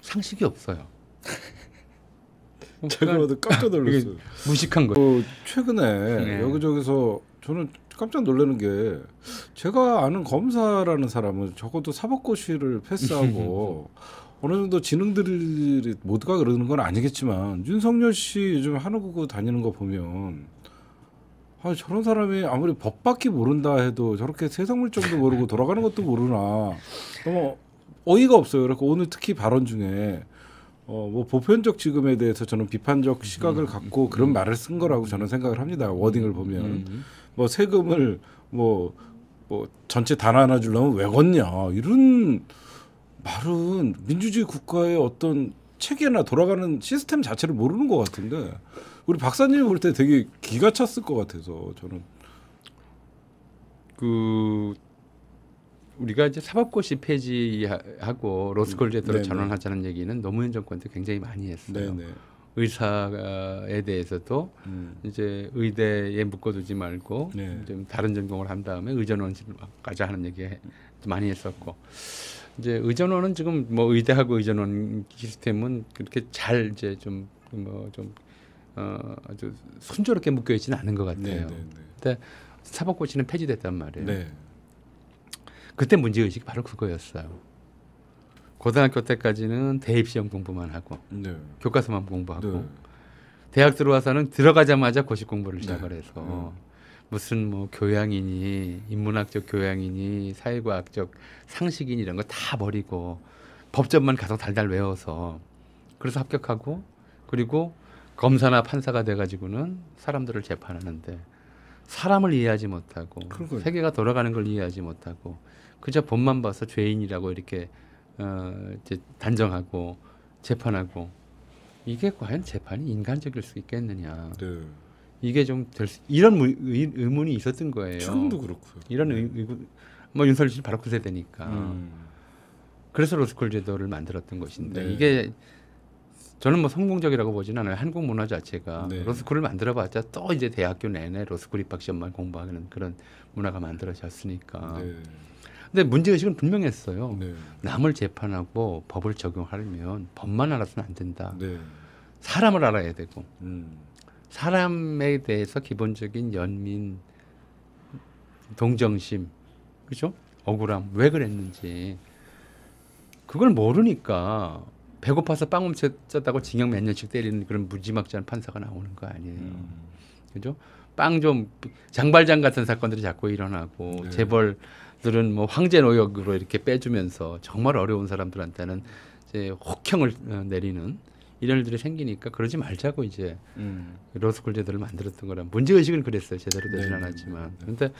상식이 없어요. 제가 봐도 그러니까 깜짝 놀랐어요. 무식한 거 어, 최근에 네. 여기저기서 저는 깜짝 놀라는 게 제가 아는 검사라는 사람은 적어도 사법고시를 패스하고 어느 정도 지능들이 모두가 그러는 건 아니겠지만 윤석열 씨 요즘 한국어 다니는 거 보면 아 저런 사람이 아무리 법밖에 모른다 해도 저렇게 세상 물정도 모르고 돌아가는 것도 모르나 너무 어이가 없어요. 그래서 오늘 특히 발언 중에 어, 뭐 보편적 지금에 대해서 저는 비판적 시각을 음, 갖고 그런 음. 말을 쓴 거라고 저는 생각을 합니다. 워딩을 보면 음, 음, 음. 뭐 세금을 뭐, 뭐 전체 다 나눠주려면 왜 걷냐 이런 말은 민주주의 국가의 어떤 체계나 돌아가는 시스템 자체를 모르는 것 같은데 우리 박사님 볼 때 되게 기가 찼을 것 같아서 저는 그 우리가 이제 사법고시 폐지하고 로스쿨제도로 음. 네네. 전환하자는 얘기는 노무현 정권 때 굉장히 많이 했어요. 네네. 의사에 대해서도 음. 이제 의대에 묶어두지 말고 네. 좀 다른 전공을 한 다음에 의전원까지 실 하는 얘기 많이 했었고 이제 의전원은 지금 뭐 의대하고 의전원 시스템은 그렇게 잘 이제 좀 뭐 좀 어, 아주 순조롭게 묶여 있지는 않은 것 같아요. 네, 네, 네. 근데 사법고시는 폐지됐단 말이에요. 네. 그때 문제의식이 바로 그거였어요. 고등학교 때까지는 대입시험 공부만 하고 네. 교과서만 공부하고 네. 대학 들어와서는 들어가자마자 고시 공부를 네. 시작을 네. 해서 무슨 뭐 교양이니 인문학적 교양이니 사회과학적 상식이니 이런 거 다 버리고 법전만 가서 달달 외워서 그래서 합격하고 그리고 검사나 판사가 돼가지고는 사람들을 재판하는데 사람을 이해하지 못하고 그러고요. 세계가 돌아가는 걸 이해하지 못하고 그저 법만 봐서 죄인이라고 이렇게 어, 이제 단정하고 재판하고 이게 과연 재판이 인간적일 수 있겠느냐. 네. 이게 좀 될 수, 이런 의, 의문이 있었던 거예요. 지금도 그렇고요. 이런 네. 의, 의문, 뭐 윤석열 씨 바로 그 세대니까. 음. 그래서 로스쿨 제도를 만들었던 것인데 네. 이게 저는 뭐 성공적이라고 보지는 않아요. 한국 문화 자체가 네. 로스쿨을 만들어봤자 또 이제 대학교 내내 로스쿨 입학 시험만 공부하는 그런 문화가 만들어졌으니까. 네. 근데 문제의식은 분명했어요. 네. 남을 재판하고 법을 적용하려면 법만 알아서는 안 된다. 네. 사람을 알아야 되고 음. 사람에 대해서 기본적인 연민, 동정심, 그죠? 억울함 왜 그랬는지 그걸 모르니까 배고파서 빵 훔쳤다고 징역 몇 년씩 때리는 그런 무지막지한 판사가 나오는 거 아니에요. 음. 그죠? 빵 좀 장발장 같은 사건들이 자꾸 일어나고 네. 재벌 들은 뭐 황제 노역으로 이렇게 빼주면서 정말 어려운 사람들한테는 이제 혹형을 어, 내리는 이런 일들이 생기니까 그러지 말자고 이제 음. 로스쿨 제도를 만들었던 거라 문제 의식은 그랬어요 제대로 되진 네. 않았지만 그런데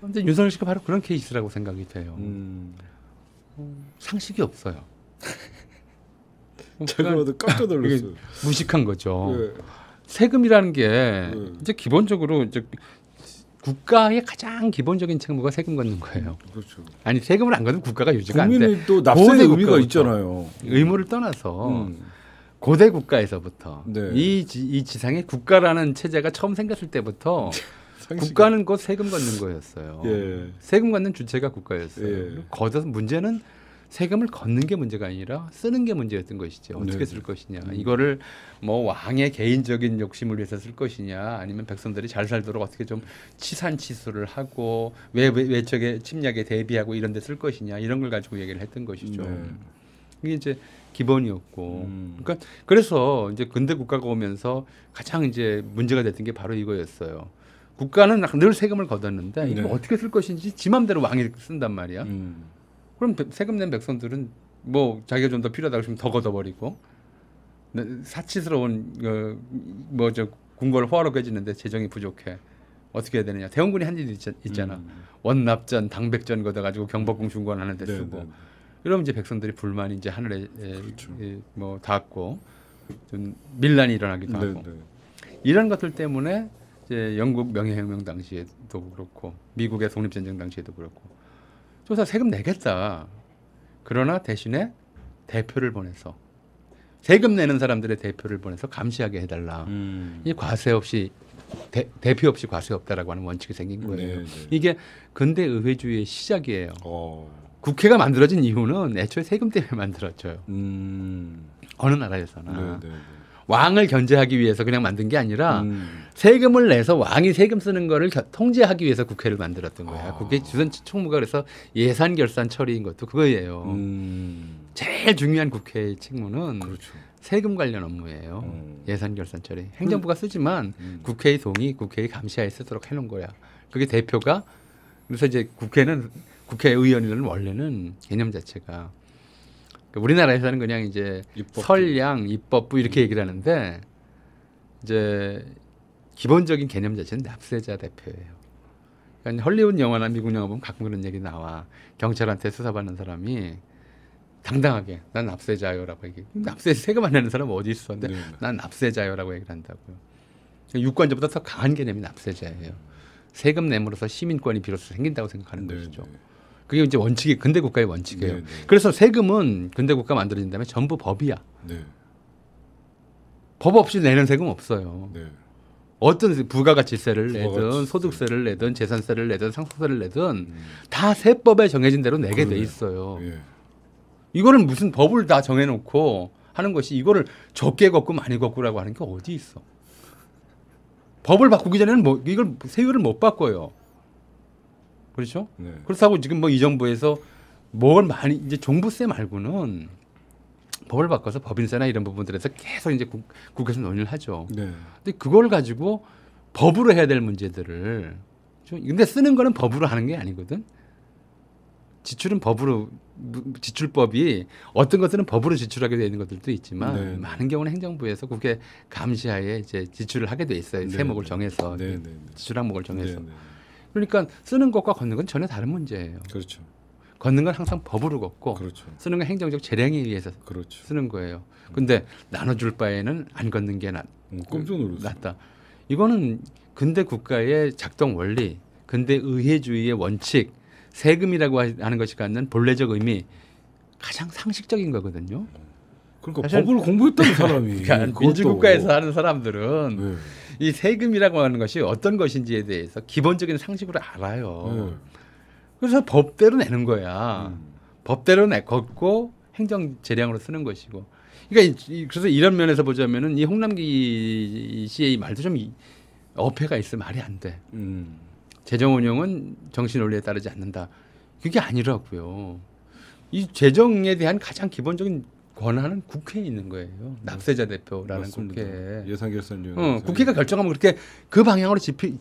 근데 윤선열 씨가 바로 그런 케이스라고 생각이 돼요. 음. 어, 상식이 없어요. 제가 봐도 그러니까 깜짝 놀랐어요. 무식한 거죠. 네. 세금이라는 게 네. 이제 기본적으로 이제 국가의 가장 기본적인 책무가 세금 걷는 거예요. 그렇죠. 아니 세금을 안 걷으면 국가가 유지가 안 돼. 국민의 또 납세의 의미가 있잖아요. 의무를 떠나서 음. 고대 국가에서부터 네. 이, 지, 이 지상에 국가라는 체제가 처음 생겼을 때부터 국가는 곧 세금 걷는 거였어요. 예. 세금 걷는 주체가 국가였어요. 예. 거둬서 문제는 세금을 걷는 게 문제가 아니라 쓰는 게 문제였던 것이죠. 어떻게 쓸 것이냐. 음. 이거를 뭐 왕의 개인적인 욕심을 위해서 쓸 것이냐 아니면 백성들이 잘 살도록 어떻게 좀 치산 치수를 하고 외, 외, 적의 침략에 대비하고 이런 데 쓸 것이냐 이런 걸 가지고 얘기를 했던 것이죠. 네. 이게 이제 기본이었고, 음. 그러니까 그래서 이제 근대 국가가 오면서 가장 이제 문제가 됐던 게 바로 이거였어요. 국가는 늘 세금을 걷었는데 이거 네. 어떻게 쓸 것인지 지맘대로 왕이 쓴단 말이야. 음. 그럼 세금 낸 백성들은 뭐 자기가 좀 더 필요하다고 하면더 걷어버리고 네, 사치스러운 그 어, 뭐저 군궐를 호화로 꿰지는데 재정이 부족해 어떻게 해야 되느냐 대원군이 한 일이 있잖아 음. 원납전 당백전 거다 가지고 경복궁 중건 하는데 네, 쓰고 네네. 네. 이러면 이제 백성들이 불만이 이제 하늘에 그렇죠. 에, 뭐 닿고 좀 밀란이 일어나기도 네네. 하고 이런 것들 때문에 이제 영국 명예혁명 당시에도 그렇고 미국의 독립전쟁 당시에도 그렇고 조사 세금 내겠다. 그러나 대신에 대표를 보내서 세금 내는 사람들의 대표를 보내서 감시하게 해달라. 음. 이 과세 없이 대, 표 없이 과세 없다라고 하는 원칙이 생긴 네, 거예요. 네네. 이게 근대 의회주의의 시작이에요. 오. 어. 국회가 만들어진 이유는 애초에 세금 때문에 만들어져요. 음. 어느 나라에서나. 네네. 네, 네. 왕을 견제하기 위해서 그냥 만든 게 아니라 음. 세금을 내서 왕이 세금 쓰는 거를 겨, 통제하기 위해서 국회를 만들었던 거야. 아. 그게 주선 총무가 그래서 예산 결산 처리인 것도 그거예요. 음. 제일 중요한 국회의 책무는 그렇죠. 세금 관련 업무예요. 음. 예산 결산 처리. 행정부가 음. 쓰지만 음. 국회의 동의, 국회의 감시하에 쓰도록 해놓은 거야. 그게 대표가 그래서 이제 국회는 국회의원들은 원래는 개념 자체가 우리나라에서는 그냥 이제 입법부. 설량, 입법부 이렇게 얘기를 하는데 이제 기본적인 개념 자체는 납세자 대표예요. 그러니까 헐리우드 영화나 미국 영화 보면 가끔 그런 얘기 나와. 경찰한테 수사받는 사람이 당당하게 난 납세자요라고 얘기. 납세 세금 안 내는 사람 어디 있어? 근데 네. 난 납세자요라고 얘기를 한다고요. 그러니까 유권자보다 더 강한 개념이 납세자예요. 세금 내므로써 시민권이 비로소 생긴다고 생각하는 네. 것이죠. 네. 그게 이제 원칙이 근대 국가의 원칙이에요. 네네. 네. 그래서 세금은 근대 국가 만들어진 다음에 전부 법이야. 네. 법 없이 내는 세금 없어요. 네. 어떤 부가가치세를 부가가치 내든 소득세를 내든 재산세를 내든 상속세를 내든 음. 다 세법에 정해진 대로 내게 그러네. 돼 있어요. 예. 이거는 무슨 법을 다 정해놓고 하는 것이 이거를 적게 걷고 많이 걷고라고 하는 게 어디 있어? 법을 바꾸기 전에는 뭐 이걸 세율을 못 바꿔요. 그렇죠? 네. 그렇다고 지금 뭐 이 정부에서 뭘 많이 이제 종부세 말고는 법을 바꿔서 법인세나 이런 부분들에서 계속 이제 국, 국에서 논의를 하죠. 네. 근데 그걸 가지고 법으로 해야 될 문제들을 근데 쓰는 거는 법으로 하는 게 아니거든. 지출은 법으로 지출법이 어떤 것들은 법으로 지출하게 되어 있는 것들도 있지만 네. 많은 경우는 행정부에서 국회 감시하에 이제 지출을 하게 돼 있어요. 네. 세목을 정해서 네. 네, 네. 지출 항목을 정해서. 그러니까 쓰는 것과 걷는 건 전혀 다른 문제예요. 그렇죠. 걷는 건 항상 법으로 걷고 그렇죠. 쓰는 건 행정적 재량에 의해서 그렇죠. 쓰는 거예요. 근데 나눠줄 바에는 안 걷는 게 낫, 음, 깜짝 놀랐어요. 낫다. 이거는 근대 국가의 작동 원리, 근대 의회주의의 원칙, 세금이라고 하는 것이 갖는 본래적 의미 가장 상식적인 거거든요. 음. 그러니까 법을 공부했던 사람이 그러니까 민주국가에서 하는 사람들은 네. 이 세금이라고 하는 것이 어떤 것인지에 대해서 기본적인 상식으로 알아요. 네. 그래서 법대로 내는 거야. 음. 법대로 내 걷고 행정 재량으로 쓰는 것이고. 그러니까 그래서 이런 면에서 보자면은 이 홍남기 씨의 이 말도 좀 어폐가 있어 말이 안 돼. 음. 재정 운영은 정신 원리에 따르지 않는다. 그게 아니라고요. 이 재정에 대한 가장 기본적인 권한은 국회에 있는 거예요. 음. 낙세자 대표라는 맞습니다. 국회에 예산 결산위원. 어, 국회가 결정하면 그렇게 그 방향으로 집행,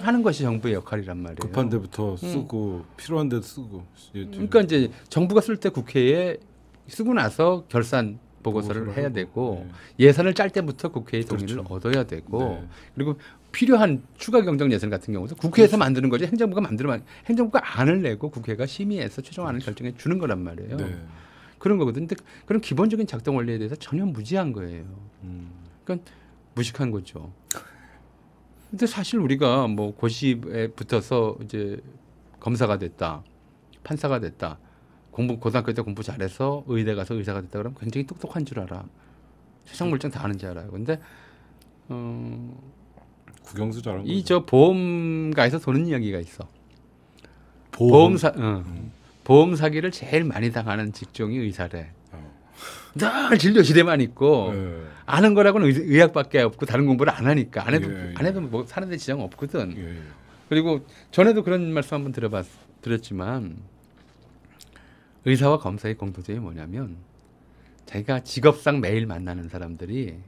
하는 것이 정부의 역할이란 말이에요. 급한 데부터 음. 쓰고 음. 필요한 데 쓰고. 예, 그러니까 이제 정부가 쓸 때 국회에 쓰고 나서 결산 보고서를, 보고서를 해야 하고. 되고 네. 예산을 짤 때부터 국회의 그렇죠. 동의를 얻어야 되고 네. 그리고 필요한 추가 경정 예산 같은 경우도 국회에서 그렇죠. 만드는 거지 행정부가 만들면 행정부가 안을 내고 국회가 심의해서 최종안을 그렇죠. 결정해 주는 거란 말이에요. 네. 그런 거거든요. 근데 그런 기본적인 작동 원리에 대해서 전혀 무지한 거예요. 음. 그러니까 무식한 거죠. 근데 사실 우리가 뭐 고시에 붙어서 이제 검사가 됐다, 판사가 됐다, 공부 고등학교 때 공부 잘해서 의대 가서 의사가 됐다 그러면 굉장히 똑똑한 줄 알아. 세상 물정 다 아는 줄 알아요. 근데 어, 국영수 잘한 이저 보험가에서 도는 이야기가 있어. 보험? 사 응. 어. 음. 보험 사기를 제일 많이 당하는 직종이 의사래. 어. 늘진료시대만 있고 예. 아는 거라고는 의, 학밖에 없고 다른 공부를 안 하니까 안 해도 예, 예. 안 해도 뭐 사는데 지장 없거든. 예, 예. 그리고 전에도 그런 말씀 한번 들어봤 드렸지만 의사와 검사의 공통점이 뭐냐면 자기가 직업상 매일 만나는 사람들이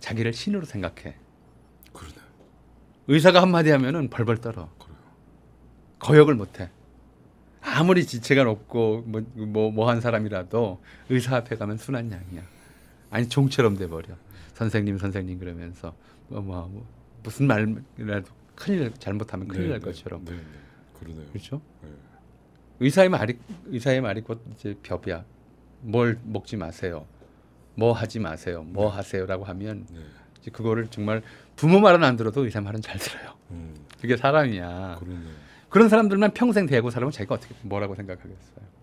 자기를 신으로 생각해. 그러네. 의사가 한마디 하면은 벌벌 떨어. 그래요. 거역을 못해. 아무리 지체가 높고 뭐뭐한 뭐, 뭐 사람이라도 의사 앞에 가면 순한 양이야. 아니 종처럼 돼 버려. 선생님 선생님 그러면서 뭐, 뭐, 뭐 무슨 말이라도 큰일 잘못하면 큰일 네, 날 네. 것처럼. 네, 네, 그러네요. 그렇죠? 네. 의사의 말이 의사의 말이 곧 이제 벽이야. 뭘 먹지 마세요. 뭐 하지 마세요. 뭐 네. 하세요라고 하면 이제 그거를 정말 부모 말은 안 들어도 의사 말은 잘 들어요. 음. 그게 사람이야. 그러네요. 그런 사람들만 평생 대고 살아면 자기가 어떻게 뭐라고 생각하겠어요?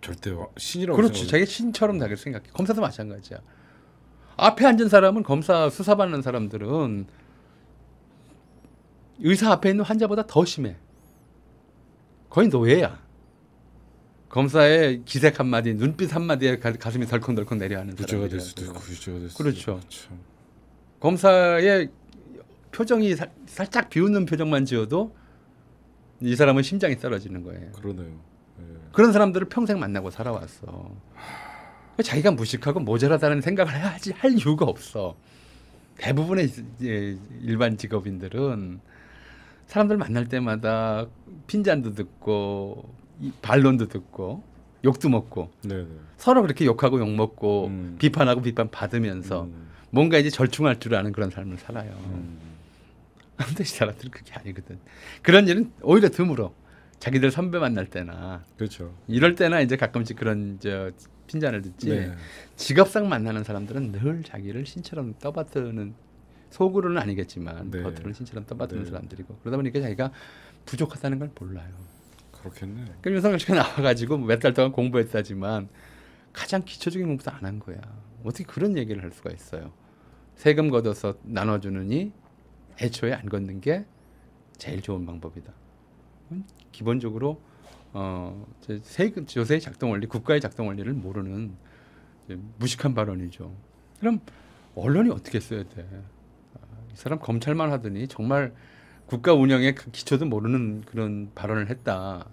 절대 신이라고 그렇지 자기 신처럼 자기 생각해 검사도 마찬가지야 앞에 앉은 사람은 검사 수사받는 사람들은 의사 앞에 있는 환자보다 더 심해 거의 노예야 검사의 기색 한마디 눈빛 한마디에 가슴이 덜컹덜컹 내려앉는 사람이 될 수도 있고 유죄가 될 수도 그렇죠 검사의 표정이 사, 살짝 비웃는 표정만 지어도 이 사람은 심장이 떨어지는 거예요. 그러네요. 예. 그런 사람들을 평생 만나고 살아왔어. 자기가 무식하고 모자라다는 생각을 해야지할 이유가 없어. 대부분의 일반 직업인들은 사람들 만날 때마다 핀잔도 듣고 반론도 듣고 욕도 먹고 네네. 서로 그렇게 욕하고 욕 먹고 음. 비판하고 비판 받으면서 음. 뭔가 이제 절충할 줄 아는 그런 삶을 살아요. 음. 남들 사람들 그게 아니거든. 그런 일은 오히려 드물어. 자기들 선배 만날 때나 그렇죠. 이럴 때나 이제 가끔씩 그런 저 핀잔을 듣지. 네. 직업상 만나는 사람들은 늘 자기를 신처럼 떠받드는 속으로는 아니겠지만 네. 겉으로는 신처럼 떠받드는 네. 사람들이고 그러다 보니까 자기가 부족하다는 걸 몰라요. 그렇겠네. 그럼 윤석열 씨가 나와가지고 몇 달 동안 공부했다지만 가장 기초적인 공부도 안 한 거야. 어떻게 그런 얘기를 할 수가 있어요? 세금 걷어서 나눠주느니 애초에 안 걷는 게 제일 좋은 방법이다. 기본적으로 어, 세금 조세의 작동 원리, 국가의 작동 원리를 모르는 무식한 발언이죠. 그럼 언론이 어떻게 써야 돼? 아, 이 사람 검찰만 하더니 정말 국가 운영의 그 기초도 모르는 그런 발언을 했다.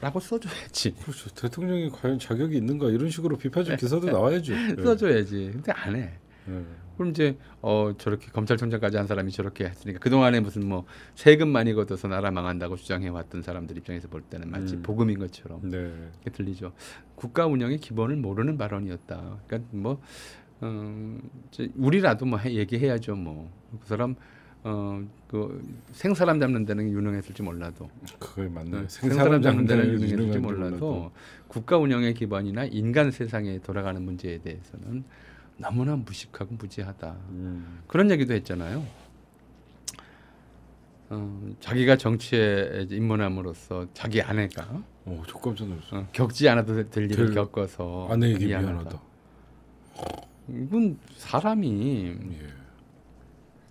라고 써줘야지. 그렇죠. 대통령이 과연 자격이 있는가 이런 식으로 비판적 기사도 나와야죠. 써줘야지. 근데 안 해. 네. 네. 그럼 이제 어 저렇게 검찰총장까지 한 사람이 저렇게 했으니까 그 동안에 무슨 뭐 세금 많이 걷어서 나라 망한다고 주장해 왔던 사람들 입장에서 볼 때는 마치 음. 복음인 것처럼 네. 들리죠. 국가 운영의 기본을 모르는 발언이었다. 그러니까 뭐 음, 우리라도 뭐 얘기해야죠. 뭐 그 사람 어그 생사람 잡는 데는 유능했을지 몰라도 그게 맞네 네, 생사람 잡는 데는 유능했을지 몰라도 국가 운영의 기반이나 인간 세상에 돌아가는 문제에 대해서는 너무나 무식하고 무지하다. 음. 그런 얘기도 했잖아요. 어, 자기가 정치에 입문함으로써 자기 아내가 오, 저 깜짝 놀랐어. 어, 겪지 않아도 될 일을 겪어서 아내에게 미안하다. 미안하다. 이건 사람이 예.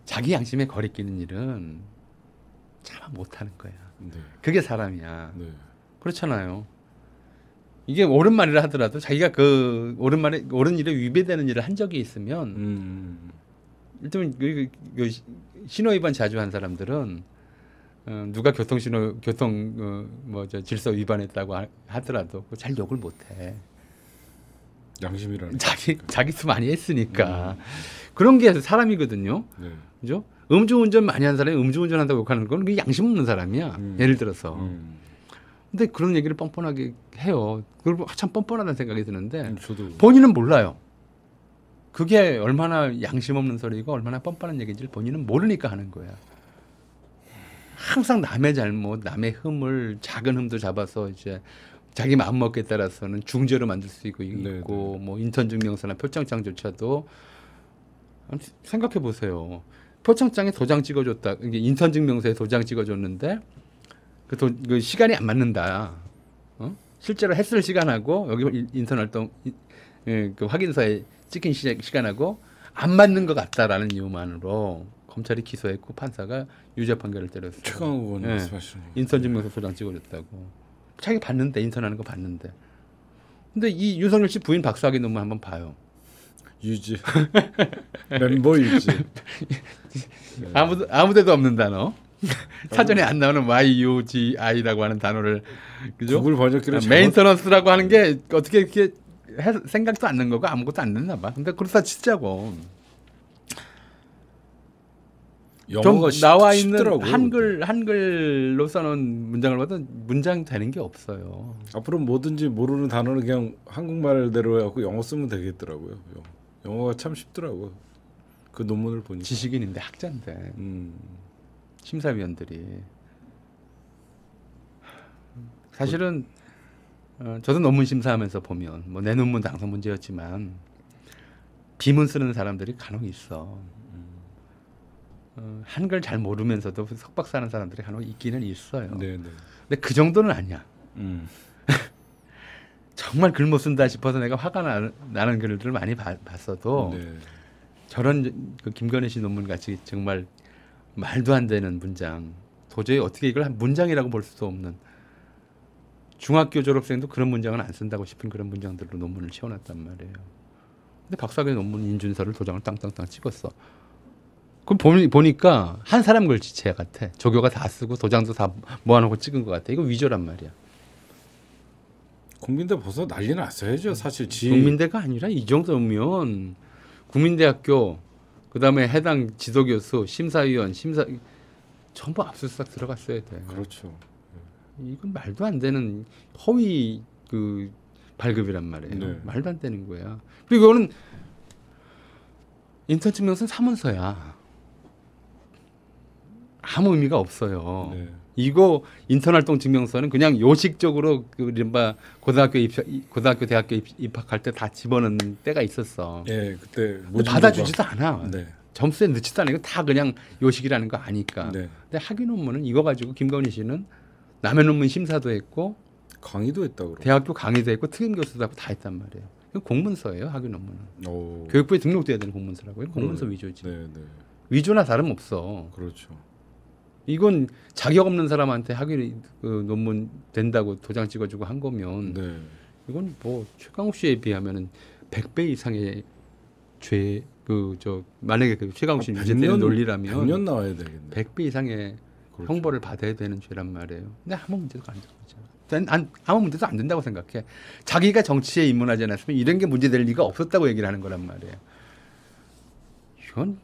자기 양심에 거리끼는 일은 참 못하는 거야. 네. 그게 사람이야. 네. 그렇잖아요. 이게 옳은 말이라 하더라도 자기가 그 옳은 말에 옳은 일에 위배되는 일을 한 적이 있으면 음. 음, 음. 일단 그, 그, 그 신호 위반 자주 한 사람들은 어, 누가 교통 신호 교통 어, 뭐저 질서 위반했다고 하, 하더라도 잘 욕을 못해. 양심이라는 자기 자기 수 많이 했으니까 음, 음. 그런 게 사람이거든요. 네. 그죠? 음주운전 많이 한 사람이 음주운전 한다고 욕하는 건 양심 없는 사람이야. 음. 예를 들어서. 음. 근데 그런 얘기를 뻔뻔하게 해요. 그걸 참 뻔뻔하다는 생각이 드는데 음, 저도. 본인은 몰라요. 그게 얼마나 양심 없는 소리고 얼마나 뻔뻔한 얘기인지를 본인은 모르니까 하는 거야. 항상 남의 잘못, 남의 흠을 작은 흠도 잡아서 이제 자기 마음 먹기에 따라서는 중재로 만들 수 있고 네네. 있고 네. 뭐 인턴 증명서나 표창장조차도 생각해 보세요. 표창장에 도장 찍어줬다. 인턴 증명서에 도장 찍어줬는데 그래서 그 시간이 안 맞는다. 어? 실제로 했을 시간하고 여기 인턴 활동 예, 그 확인서에 찍힌 시간하고 안 맞는 것 같다라는 이유만으로 검찰이 기소했고 판사가 유죄 판결을 때렸어요. 최강욱 의원 예, 말씀하시는 인턴 증명서 소장 찍어줬다고. 자기 봤는데 인턴하는 거 봤는데. 근데 이 윤석열 씨 부인 박수하기 논문 한번 봐요. 유지 멤버 유지 아무도 아무데도 없는 단어. 사전에 안 나오는 YUGI라고 하는 단어를 그죠? 구글 번역기를 메인터넌스라고 하는 게 어떻게 이렇게 생각도 안는 거고 아무것도 안됐나 봐. 근데 그렇다 치자고. 좀 나와 쉽, 있는 쉽더라고요, 한글 근데. 한글로 써놓은 문장을 봐도 문장 되는 게 없어요. 앞으로 뭐든지 모르는 단어는 그냥 한국말대로 해갖고 영어 쓰면 되겠더라고요. 영어가 참 쉽더라고요. 그 논문을 보니 지식인인데 학자인데. 음. 심사위원들이 사실은 어, 저도 논문 심사하면서 보면 뭐 내 논문 당선 문제였지만 비문 쓰는 사람들이 간혹 있어. 어, 한글 잘 모르면서도 석박사 하는 사람들이 간혹 있기는 있어요. 네네. 네. 근데 그 정도는 아니야. 음. 정말 글 못 쓴다 싶어서 내가 화가 나, 나는 글들을 많이 봤어도 네. 저런 그 김건희 씨 논문 같이 정말 말도 안 되는 문장. 도저히 어떻게 이걸 한 문장이라고 볼 수도 없는 중학교 졸업생도 그런 문장은 안 쓴다고 싶은 그런 문장들로 논문을 채워놨단 말이에요. 근데 박사학위 논문 인준서를 도장을 땅땅땅 찍었어. 그럼 보니, 보니까 한 사람 걸지 체 같아. 조교가 다 쓰고 도장도 다 모아놓고 찍은 것 같아. 이거 위조란 말이야. 국민대 벌써 난리 났어야죠. 사실 지... 국민대가 아니라 이 정도면 국민대학교 그다음에 해당 지도교수, 심사위원, 심사 전부 압수수색 들어갔어야 돼. 그렇죠. 이건 말도 안 되는 허위 그 발급이란 말이에요. 네. 말도 안 되는 거야. 그리고 이거는 인턴 증명서는 사문서야. 아무 의미가 없어요. 네. 이거 인턴 활동 증명서는 그냥 요식적으로 그 이른바 고등학교 입학 고등학교 대학교 입, 입 학할 때 다 집어넣는 때가 있었어. 예, 그때 받아주지도 않아. 네. 점수에 넣지도 않아. 이거 다 그냥 요식이라는 거 아니까. 네. 근데 학위 논문은 이거 가지고 김건희 씨는 남의 논문 심사도 했고 강의도 했다고 대학교 강의도 했고 특임 교수도 하고 다 했단 말이에요. 공문서예요 학위 논문은. 오. 교육부에 등록돼야 되는 공문서라고요. 공문서 네. 위조지. 네, 위조나 다름없어. 그렇죠. 이건 자격 없는 사람한테 학위 그 논문 된다고 도장 찍어주고 한 거면 네. 이건 뭐 최강욱 씨에 비하면은 100배 이상의 죄 그 저 만약에 그 최강욱 씨 아, 유죄되는 논리라면 100년 나와야 되겠네. 100배 이상의 그렇죠. 형벌을 받아야 되는 죄란 말이에요. 근데 아무 문제도 안되는 거죠. 안, 아무 문제도 안 된다고 생각해. 자기가 정치에 입문하지 않았으면 이런 게 문제될 리가 없었다고 얘기를 하는 거란 말이에요. 이건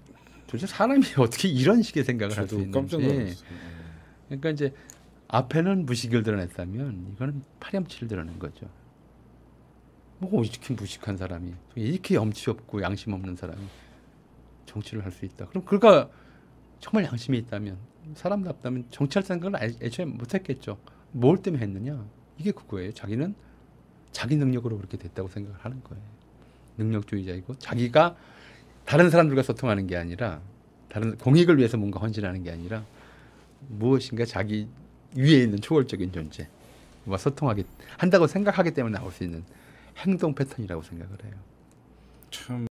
도대체 사람이 어떻게 이런 식의 생각을 할 수 있는지. 깜짝 그러니까 이제 앞에는 무식을 드러냈다면 이거는 파렴치를 드러낸 거죠. 뭐 이렇게 무식한 사람이 이렇게 염치 없고 양심 없는 사람이 정치를 할 수 있다. 그럼 그러 정말 양심이 있다면 사람답다면 정치할 생각을 아, 애초에 못했겠죠. 뭘 때문에 했느냐? 이게 그거예요. 자기는 자기 능력으로 그렇게 됐다고 생각을 하는 거예요. 능력주의자이고 자기가 다른 사람들과 소통하는 게 아니라 다른 공익을 위해서 뭔가 헌신하는 게 아니라 무엇인가 자기 위에 있는 초월적인 존재와 뭐 소통하기 한다고 생각하기 때문에 나올 수 있는 행동 패턴이라고 생각을 해요. 참